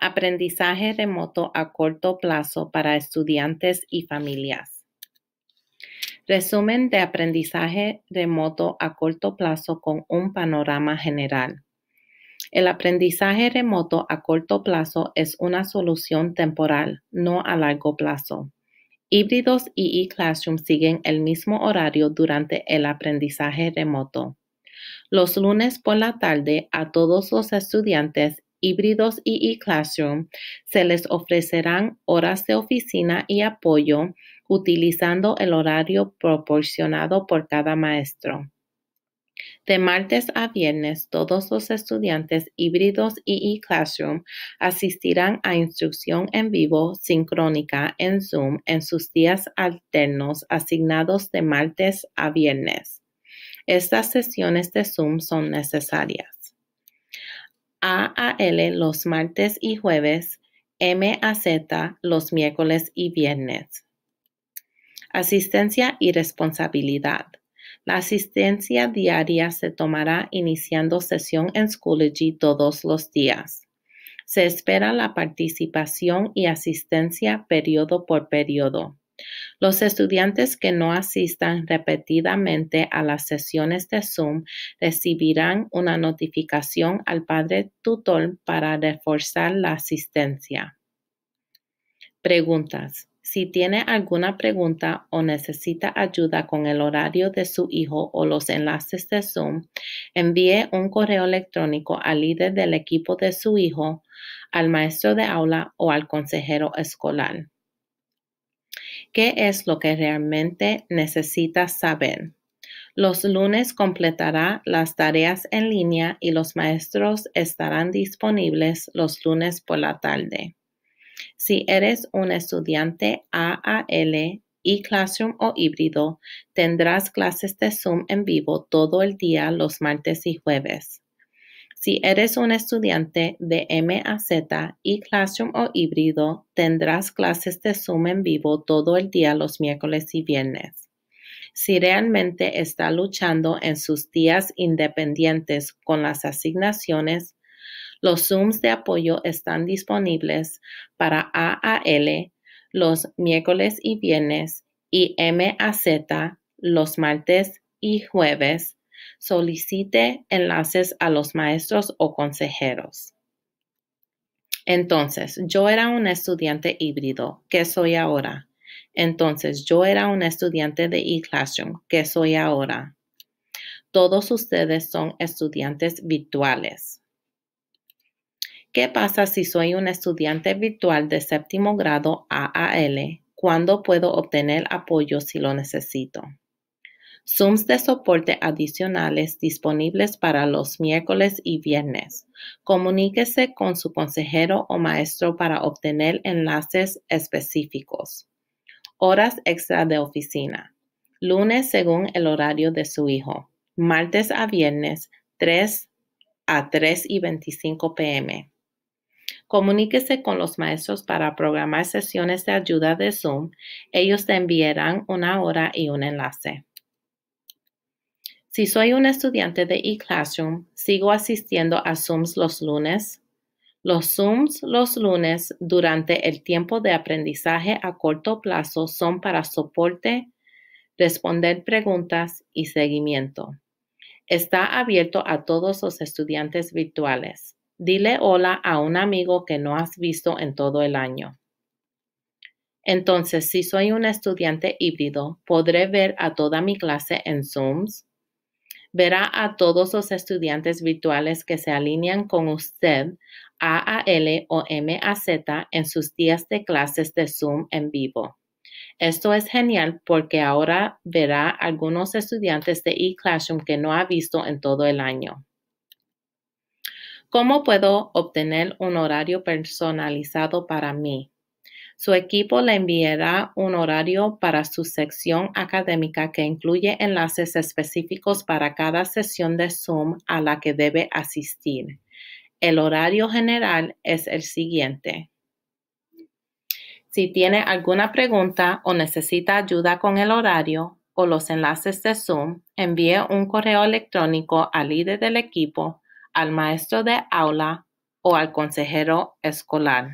aprendizaje remoto a corto plazo para estudiantes y familias. Resumen de aprendizaje remoto a corto plazo con un panorama general. El aprendizaje remoto a corto plazo es una solución temporal, no a largo plazo. Híbridos y eClassroom siguen el mismo horario durante el aprendizaje remoto. Los lunes por la tarde a todos los estudiantes híbridos y e-classroom, se les ofrecerán horas de oficina y apoyo utilizando el horario proporcionado por cada maestro. De martes a viernes, todos los estudiantes híbridos y e-classroom asistirán a instrucción en vivo sincrónica en Zoom en sus días alternos asignados de martes a viernes. Estas sesiones de Zoom son necesarias. AAL los martes y jueves, MAZ los miércoles y viernes. Asistencia y responsabilidad. La asistencia diaria se tomará iniciando sesión en Schoology todos los días. Se espera la participación y asistencia periodo por periodo. Los estudiantes que no asistan repetidamente a las sesiones de Zoom recibirán una notificación al padre tutor para reforzar la asistencia. Preguntas. Si tiene alguna pregunta o necesita ayuda con el horario de su hijo o los enlaces de Zoom, envíe un correo electrónico al líder del equipo de su hijo, al maestro de aula o al consejero escolar qué es lo que realmente necesitas saber. Los lunes completará las tareas en línea y los maestros estarán disponibles los lunes por la tarde. Si eres un estudiante AAL y Classroom o híbrido, tendrás clases de Zoom en vivo todo el día los martes y jueves. Si eres un estudiante de MAZ y Classroom o híbrido, tendrás clases de Zoom en vivo todo el día los miércoles y viernes. Si realmente está luchando en sus días independientes con las asignaciones, los Zooms de apoyo están disponibles para AAL los miércoles y viernes y MAZ los martes y jueves solicite enlaces a los maestros o consejeros. Entonces, yo era un estudiante híbrido, ¿qué soy ahora? Entonces, yo era un estudiante de eClassroom, ¿qué soy ahora? Todos ustedes son estudiantes virtuales. ¿Qué pasa si soy un estudiante virtual de séptimo grado AAL? ¿Cuándo puedo obtener apoyo si lo necesito? Zooms de soporte adicionales disponibles para los miércoles y viernes. Comuníquese con su consejero o maestro para obtener enlaces específicos. Horas extra de oficina. Lunes según el horario de su hijo. Martes a viernes 3 a 3 y 25 pm. Comuníquese con los maestros para programar sesiones de ayuda de Zoom. Ellos te enviarán una hora y un enlace. Si soy un estudiante de eClassroom, sigo asistiendo a Zooms los lunes. Los Zooms los lunes durante el tiempo de aprendizaje a corto plazo son para soporte, responder preguntas y seguimiento. Está abierto a todos los estudiantes virtuales. Dile hola a un amigo que no has visto en todo el año. Entonces, si soy un estudiante híbrido, podré ver a toda mi clase en Zooms verá a todos los estudiantes virtuales que se alinean con usted, AAL o MAZ, en sus días de clases de Zoom en vivo. Esto es genial porque ahora verá algunos estudiantes de eClassroom que no ha visto en todo el año. ¿Cómo puedo obtener un horario personalizado para mí? Su equipo le enviará un horario para su sección académica que incluye enlaces específicos para cada sesión de Zoom a la que debe asistir. El horario general es el siguiente. Si tiene alguna pregunta o necesita ayuda con el horario o los enlaces de Zoom, envíe un correo electrónico al líder del equipo, al maestro de aula o al consejero escolar.